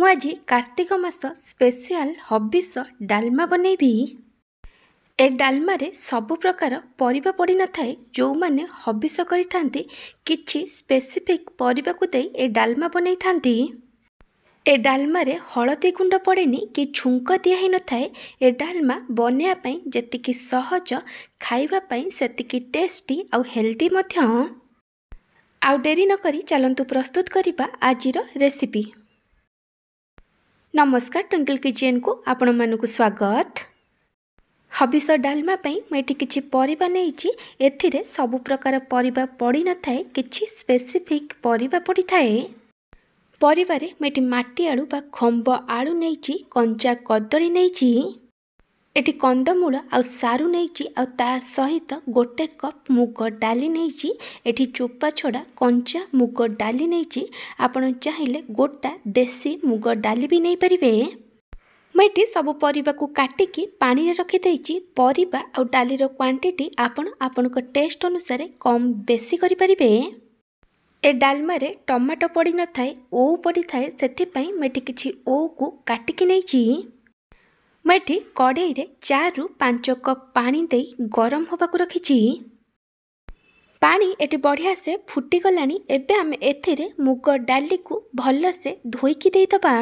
ମୁଁ ଆଜି କାର୍ତ୍ତିକ ମାସ ସ୍ପେଶିଆଲ ହବିଷ ଡାଲମା ବନେଇବି ଏ ଡାଲମାରେ ସବୁ ପ୍ରକାର ପରିବା ପଡ଼ିନଥାଏ ଯେଉଁମାନେ ହବିଷ କରିଥାନ୍ତି କିଛି ସ୍ପେସିଫିକ୍ ପରିବାକୁ ଦେଇ ଏ ଡାଲମା ବନେଇଥାନ୍ତି ଏ ଡାଲମାରେ ହଳଦୀ ଗୁଣ୍ଡ ପଡ଼େନି କି ଛୁଙ୍କ ଦିଆ ହୋଇନଥାଏ ଏ ଡାଲମା ବନେଇବା ପାଇଁ ଯେତିକି ସହଜ ଖାଇବା ପାଇଁ ସେତିକି ଟେଷ୍ଟି ଆଉ ହେଲ୍ଦି ମଧ୍ୟ ଆଉ ଡେରି ନକରି ଚାଲନ୍ତୁ ପ୍ରସ୍ତୁତ କରିବା ଆଜିର ରେସିପି ନମସ୍କାର ଟ୍ୱିଙ୍କିଲ୍ କିଚେନ୍କୁ ଆପଣମାନଙ୍କୁ ସ୍ୱାଗତ ହବିଷ ଡାଲମା ପାଇଁ ମୁଁ ଏଠି କିଛି ପରିବା ନେଇଛି ଏଥିରେ ସବୁ ପ୍ରକାର ପରିବା ପଡ଼ିନଥାଏ କିଛି ସ୍ପେସିଫିକ୍ ପରିବା ପଡ଼ିଥାଏ ପରିବାରେ ମୁଁ ଏଠି ମାଟି ଆଳୁ ବା ଖମ୍ବ ଆଳୁ ନେଇଛି କଞ୍ଚା କଦଳୀ ନେଇଛି ଏଠି କନ୍ଦମୂଳ ଆଉ ସାରୁ ନେଇଛି ଆଉ ତା ସହିତ ଗୋଟେ କପ୍ ମୁଗ ଡାଲି ନେଇଛି ଏଠି ଚୋପା ଛଡ଼ା କଞ୍ଚା ମୁଗ ଡାଲି ନେଇଛି ଆପଣ ଚାହିଁଲେ ଗୋଟା ଦେଶୀ ମୁଗ ଡାଲି ବି ନେଇପାରିବେ ମୁଁ ଏଠି ସବୁ ପରିବାକୁ କାଟିକି ପାଣିରେ ରଖିଦେଇଛି ପରିବା ଆଉ ଡାଲିର କ୍ୱାଣ୍ଟିଟି ଆପଣ ଆପଣଙ୍କ ଟେଷ୍ଟ ଅନୁସାରେ କମ୍ ବେଶୀ କରିପାରିବେ ଏ ଡାଲମାରେ ଟମାଟୋ ପଡ଼ିନଥାଏ ଓଉ ପଡ଼ିଥାଏ ସେଥିପାଇଁ ମୁଁ ଏଠି କିଛି ଓଉକୁ କାଟିକି ନେଇଛି ମୁଁ ଏଠି କଡ଼େଇରେ ଚାରିରୁ ପାଞ୍ଚ କପ୍ ପାଣି ଦେଇ ଗରମ ହେବାକୁ ରଖିଛି ପାଣି ଏଠି ବଢ଼ିଆ ସେ ଫୁଟିଗଲାଣି ଏବେ ଆମେ ଏଥିରେ ମୁଗ ଡାଲିକୁ ଭଲସେ ଧୋଇକି ଦେଇଦେବା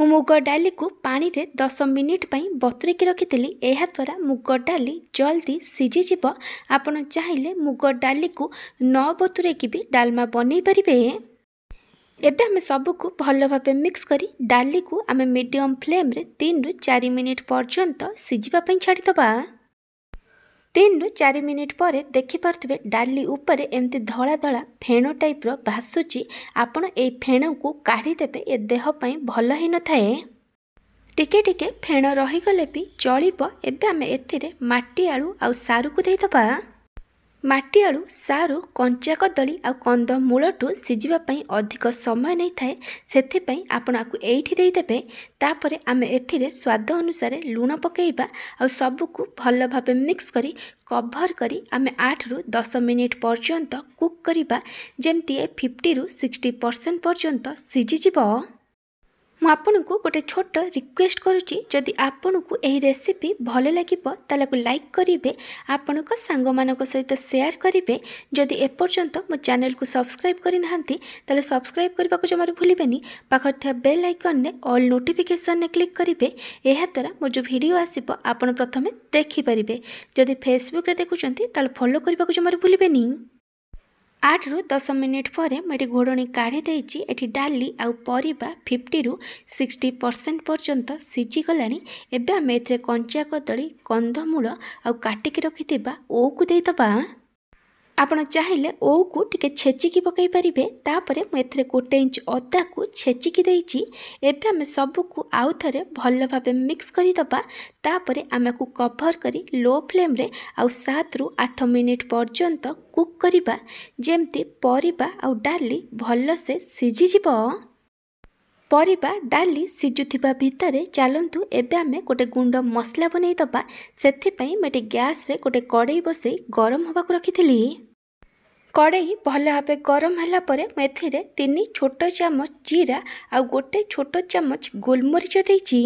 ମୁଁ ମୁଗ ଡାଲିକୁ ପାଣିରେ ଦଶ ମିନିଟ୍ ପାଇଁ ବତୁରିକି ରଖିଥିଲି ଏହାଦ୍ୱାରା ମୁଗ ଡାଲି ଜଲ୍ଦି ସିଝିଯିବ ଆପଣ ଚାହିଁଲେ ମୁଗ ଡାଲିକୁ ନ ବତୁରେଇକି ବି ଡାଲମା ବନେଇ ପାରିବେ ଏବେ ଆମେ ସବୁକୁ ଭଲ ଭାବେ ମିକ୍ସ କରି ଡାଲିକୁ ଆମେ ମିଡ଼ିୟମ୍ ଫ୍ଲେମ୍ରେ ତିନିରୁ ଚାରି ମିନିଟ୍ ପର୍ଯ୍ୟନ୍ତ ସିଝିବା ପାଇଁ ଛାଡ଼ିଦେବା ତିନିରୁ ଚାରି ମିନିଟ୍ ପରେ ଦେଖିପାରୁଥିବେ ଡାଲି ଉପରେ ଏମିତି ଧଳା ଧଳା ଫେଣ ଟାଇପ୍ର ଭାସୁଛି ଆପଣ ଏଇ ଫେଣକୁ କାଢ଼ିଦେବେ ଏ ଦେହ ପାଇଁ ଭଲ ହୋଇନଥାଏ ଟିକେ ଟିକେ ଫେଣ ରହିଗଲେ ବି ଚଳିବ ଏବେ ଆମେ ଏଥିରେ ମାଟି ଆଳୁ ଆଉ ସାରୁକୁ ଦେଇଦେବା ମାଟି ଆଳୁ ସାରୁ କଞ୍ଚା କଦଳୀ ଆଉ କନ୍ଦ ମୂଳଠୁ ସିଝିବା ପାଇଁ ଅଧିକ ସମୟ ନେଇଥାଏ ସେଥିପାଇଁ ଆପଣ ଆକୁ ଏଇଠି ଦେଇଦେବେ ତାପରେ ଆମେ ଏଥିରେ ସ୍ୱାଦ ଅନୁସାରେ ଲୁଣ ପକାଇବା ଆଉ ସବୁକୁ ଭଲ ଭାବେ ମିକ୍ସ କରି କଭର୍ କରି ଆମେ ଆଠରୁ ଦଶ ମିନିଟ୍ ପର୍ଯ୍ୟନ୍ତ କୁକ୍ କରିବା ଯେମିତି ଏ ଫିଫ୍ଟିରୁ ସିକ୍ସଟି ପରସେଣ୍ଟ ପର୍ଯ୍ୟନ୍ତ ସିଝିଯିବ ମୁଁ ଆପଣଙ୍କୁ ଗୋଟେ ଛୋଟ ରିକ୍ୱେଷ୍ଟ କରୁଛି ଯଦି ଆପଣଙ୍କୁ ଏହି ରେସିପି ଭଲ ଲାଗିବ ତାହେଲେ ଲାଇକ୍ କରିବେ ଆପଣଙ୍କ ସାଙ୍ଗମାନଙ୍କ ସହିତ ସେୟାର କରିବେ ଯଦି ଏପର୍ଯ୍ୟନ୍ତ ମୋ ଚ୍ୟାନେଲକୁ ସବସ୍କ୍ରାଇବ୍ କରିନାହାନ୍ତି ତାହେଲେ ସବସ୍କ୍ରାଇବ୍ କରିବାକୁ ଜମାରୁ ଭୁଲିବେନି ପାଖରେ ଥିବା ବେଲ୍ ଆଇକନ୍ରେ ଅଲ୍ ନୋଟିଫିକେସନ୍ରେ କ୍ଲିକ୍ କରିବେ ଏହାଦ୍ୱାରା ମୋ ଯେଉଁ ଭିଡ଼ିଓ ଆସିବ ଆପଣ ପ୍ରଥମେ ଦେଖିପାରିବେ ଯଦି ଫେସବୁକ୍ରେ ଦେଖୁଛନ୍ତି ତାହେଲେ ଫଲୋ କରିବାକୁ ଜମାରୁ ଭୁଲିବେନି आठ रु दश मिनिट पर मुझे घोड़ी काढ़ी एटी डाली आउ पर फिफ्टी रु सिक्सटी परसेंट पर्यटन सीझीगला एवं आम ए कंचा कदमी कंधमूल आउ काटिक रखिता ओ को देदबा ଆପଣ ଚାହିଁଲେ ଓକୁ ଟିକିଏ ଛେଚିକି ପକାଇ ପାରିବେ ତାପରେ ମୁଁ ଏଥିରେ ଗୋଟେ ଇଞ୍ଚ ଅଦାକୁ ଛେଚିକି ଦେଇଛି ଏବେ ଆମେ ସବୁକୁ ଆଉ ଥରେ ଭଲ ଭାବେ ମିକ୍ସ କରିଦେବା ତାପରେ ଆମକୁ କଭର୍ କରି ଲୋ ଫ୍ଲେମ୍ରେ ଆଉ ସାତରୁ ଆଠ ମିନିଟ୍ ପର୍ଯ୍ୟନ୍ତ କୁକ୍ କରିବା ଯେମିତି ପରିବା ଆଉ ଡାଲି ଭଲସେ ସିଝିଯିବ ପରିବା ଡାଲି ସିଝୁଥିବା ଭିତରେ ଚାଲନ୍ତୁ ଏବେ ଆମେ ଗୋଟେ ଗୁଣ୍ଡ ମସଲା ବନେଇଦେବା ସେଥିପାଇଁ ମୁଁ ଏଠି ଗ୍ୟାସ୍ରେ ଗୋଟେ କଡ଼େଇ ବସେଇ ଗରମ ହେବାକୁ ରଖିଥିଲି କଡ଼େଇ ଭଲ ଭାବେ ଗରମ ହେଲା ପରେ ମେଥିରେ ତିନି ଛୋଟ ଚାମଚ ଜିରା ଆଉ ଗୋଟେ ଛୋଟ ଚାମଚ ଗୋଲମରିଚ ଦେଇଛି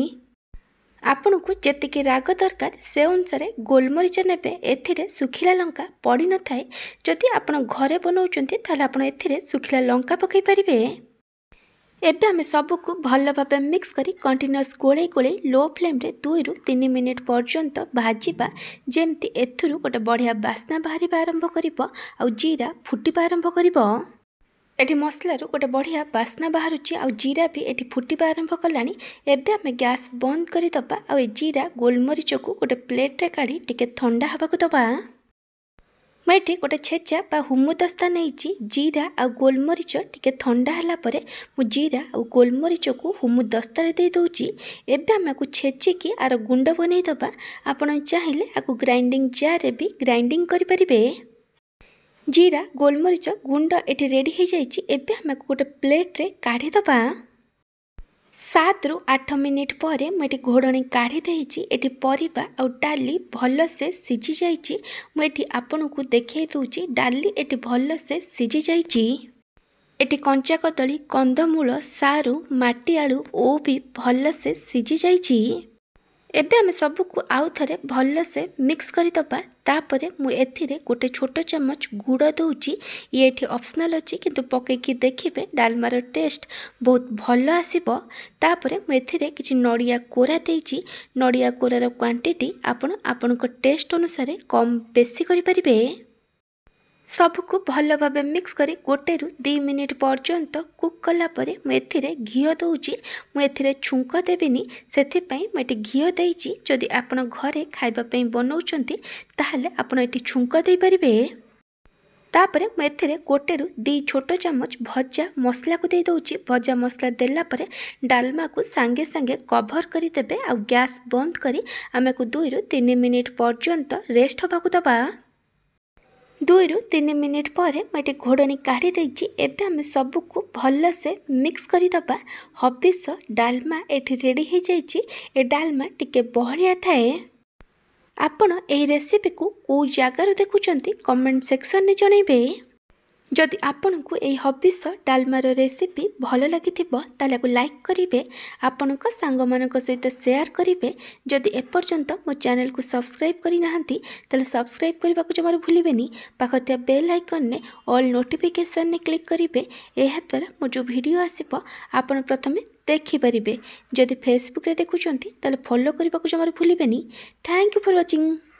ଆପଣଙ୍କୁ ଯେତିକି ରାଗ ଦରକାର ସେ ଅନୁସାରେ ଗୋଲମରିଚ ନେବେ ଏଥିରେ ଶୁଖିଲା ଲଙ୍କା ପଡ଼ିନଥାଏ ଯଦି ଆପଣ ଘରେ ବନାଉଛନ୍ତି ତାହେଲେ ଆପଣ ଏଥିରେ ଶୁଖିଲା ଲଙ୍କା ପକାଇ ପାରିବେ ଏବେ ଆମେ ସବୁକୁ ଭଲ ଭାବେ ମିକ୍ସ କରି କଣ୍ଟିନ୍ୟୁଅସ୍ ଗୋଳେଇ ଗୋଳେଇ ଲୋ ଫ୍ଲେମ୍ରେ ଦୁଇରୁ ତିନି ମିନିଟ୍ ପର୍ଯ୍ୟନ୍ତ ଭାଜିବା ଯେମିତି ଏଥିରୁ ଗୋଟେ ବଢ଼ିଆ ବାସ୍ନା ବାହାରିବା ଆରମ୍ଭ କରିବ ଆଉ ଜିରା ଫୁଟିବା ଆରମ୍ଭ କରିବ ଏଠି ମସଲାରୁ ଗୋଟେ ବଢ଼ିଆ ବାସ୍ନା ବାହାରୁଛି ଆଉ ଜିରା ବି ଏଠି ଫୁଟିବା ଆରମ୍ଭ କଲାଣି ଏବେ ଆମେ ଗ୍ୟାସ୍ ବନ୍ଦ କରିଦେବା ଆଉ ଏ ଜିରା ଗୋଲମରିଚକୁ ଗୋଟେ ପ୍ଲେଟ୍ରେ କାଢ଼ି ଟିକିଏ ଥଣ୍ଡା ହେବାକୁ ଦେବା ମୁଁ ଏଠି ଗୋଟେ ଛେଚା ବା ହୁମୁଦସ୍ତା ନେଇଛି ଜିରା ଆଉ ଗୋଲମରିଚ ଟିକେ ଥଣ୍ଡା ହେଲା ପରେ ମୁଁ ଜିରା ଆଉ ଗୋଲମରିଚକୁ ହୁମୁ ଦସ୍ତାରେ ଦେଇ ଦେଉଛି ଏବେ ଆମେ ଆକୁ ଛେଚିକି ଆର ଗୁଣ୍ଡ ବନେଇଦେବା ଆପଣ ଚାହିଁଲେ ଆକୁ ଗ୍ରାଇଣ୍ଡିଙ୍ଗ ଜାର୍ରେ ବି ଗ୍ରାଇଣ୍ଡିଙ୍ଗ କରିପାରିବେ ଜିରା ଗୋଲମରିଚ ଗୁଣ୍ଡ ଏଠି ରେଡ଼ି ହୋଇଯାଇଛି ଏବେ ଆମେ ଗୋଟେ ପ୍ଲେଟ୍ରେ କାଢ଼ିଦେବା ସାତରୁ ଆଠ ମିନିଟ୍ ପରେ ମୁଁ ଏଠି ଘୋଡ଼ଣୀ କାଢ଼ି ଦେଇଛି ଏଠି ପରିବା ଆଉ ଡାଲି ଭଲସେ ସିଝିଯାଇଛି ମୁଁ ଏଠି ଆପଣଙ୍କୁ ଦେଖାଇ ଦେଉଛି ଡାଲି ଏଠି ଭଲସେ ସିଝିଯାଇଛି ଏଠି କଞ୍ଚା କଦଳୀ କନ୍ଦମୂଳ ସାରୁ ମାଟିଆଳୁ ଓ ବି ଭଲସେ ସିଝିଯାଇଛି ଏବେ ଆମେ ସବୁକୁ ଆଉ ଥରେ ଭଲସେ ମିକ୍ସ କରିଦେବା ତାପରେ ମୁଁ ଏଥିରେ ଗୋଟେ ଛୋଟ ଚାମଚ ଗୁଡ଼ ଦେଉଛି ଇଏ ଏଠି ଅପସନାଲ୍ ଅଛି କିନ୍ତୁ ପକାଇକି ଦେଖିବେ ଡାଲମାର ଟେଷ୍ଟ ବହୁତ ଭଲ ଆସିବ ତାପରେ ମୁଁ ଏଥିରେ କିଛି ନଡ଼ିଆ କୋରା ଦେଇଛି ନଡ଼ିଆ କୋରାର କ୍ୱାଣ୍ଟିଟି ଆପଣ ଆପଣଙ୍କ ଟେଷ୍ଟ ଅନୁସାରେ କମ୍ ବେଶୀ କରିପାରିବେ ସବୁକୁ ଭଲ ଭାବେ ମିକ୍ସ କରି ଗୋଟେରୁ ଦୁଇ ମିନିଟ୍ ପର୍ଯ୍ୟନ୍ତ କୁକ୍ କଲା ପରେ ମୁଁ ଏଥିରେ ଘିଅ ଦେଉଛି ମୁଁ ଏଥିରେ ଛୁଙ୍କ ଦେବିନି ସେଥିପାଇଁ ମୁଁ ଏଠି ଘିଅ ଦେଇଛି ଯଦି ଆପଣ ଘରେ ଖାଇବା ପାଇଁ ବନାଉଛନ୍ତି ତାହେଲେ ଆପଣ ଏଠି ଛୁଙ୍କ ଦେଇପାରିବେ ତାପରେ ମୁଁ ଏଥିରେ ଗୋଟେରୁ ଦୁଇ ଛୋଟ ଚାମଚ ଭଜା ମସଲାକୁ ଦେଇଦେଉଛି ଭଜା ମସଲା ଦେଲା ପରେ ଡାଲମାକୁ ସାଙ୍ଗେ ସାଙ୍ଗେ କଭର୍ କରିଦେବେ ଆଉ ଗ୍ୟାସ୍ ବନ୍ଦ କରି ଆମକୁ ଦୁଇରୁ ତିନି ମିନିଟ୍ ପର୍ଯ୍ୟନ୍ତ ରେଷ୍ଟ ହେବାକୁ ଦେବା ଦୁଇରୁ ତିନି ମିନିଟ୍ ପରେ ମୁଁ ଏଠି ଘୋଡ଼ଣୀ କାଢ଼ି ଦେଇଛି ଏବେ ଆମେ ସବୁକୁ ଭଲସେ ମିକ୍ସ କରିଦେବା ହବିଷ ଡାଲମା ଏଠି ରେଡ଼ି ହୋଇଯାଇଛି ଏ ଡାଲମା ଟିକେ ବହଳିଆ ଥାଏ ଆପଣ ଏହି ରେସିପିକୁ କେଉଁ ଜାଗାରୁ ଦେଖୁଛନ୍ତି କମେଣ୍ଟ ସେକ୍ସନରେ ଜଣାଇବେ ଯଦି ଆପଣଙ୍କୁ ଏହି ହବିଷ ଡାଲମାର ରେସିପି ଭଲ ଲାଗିଥିବ ତାହେଲେ ଆକୁ ଲାଇକ୍ କରିବେ ଆପଣଙ୍କ ସାଙ୍ଗମାନଙ୍କ ସହିତ ସେୟାର କରିବେ ଯଦି ଏପର୍ଯ୍ୟନ୍ତ ମୋ ଚ୍ୟାନେଲକୁ ସବସ୍କ୍ରାଇବ୍ କରିନାହାନ୍ତି ତାହେଲେ ସବସ୍କ୍ରାଇବ୍ କରିବାକୁ ଜମାରୁ ଭୁଲିବେନି ପାଖରେ ଥିବା ବେଲ୍ ଆଇକନ୍ରେ ଅଲ୍ ନୋଟିଫିକେସନ୍ରେ କ୍ଲିକ୍ କରିବେ ଏହାଦ୍ୱାରା ମୋ ଯେଉଁ ଭିଡ଼ିଓ ଆସିବ ଆପଣ ପ୍ରଥମେ ଦେଖିପାରିବେ ଯଦି ଫେସବୁକ୍ରେ ଦେଖୁଛନ୍ତି ତାହେଲେ ଫଲୋ କରିବାକୁ ଜମାରୁ ଭୁଲିବେନି ଥ୍ୟାଙ୍କ ୟୁ ଫର୍ ୱାଚିଂ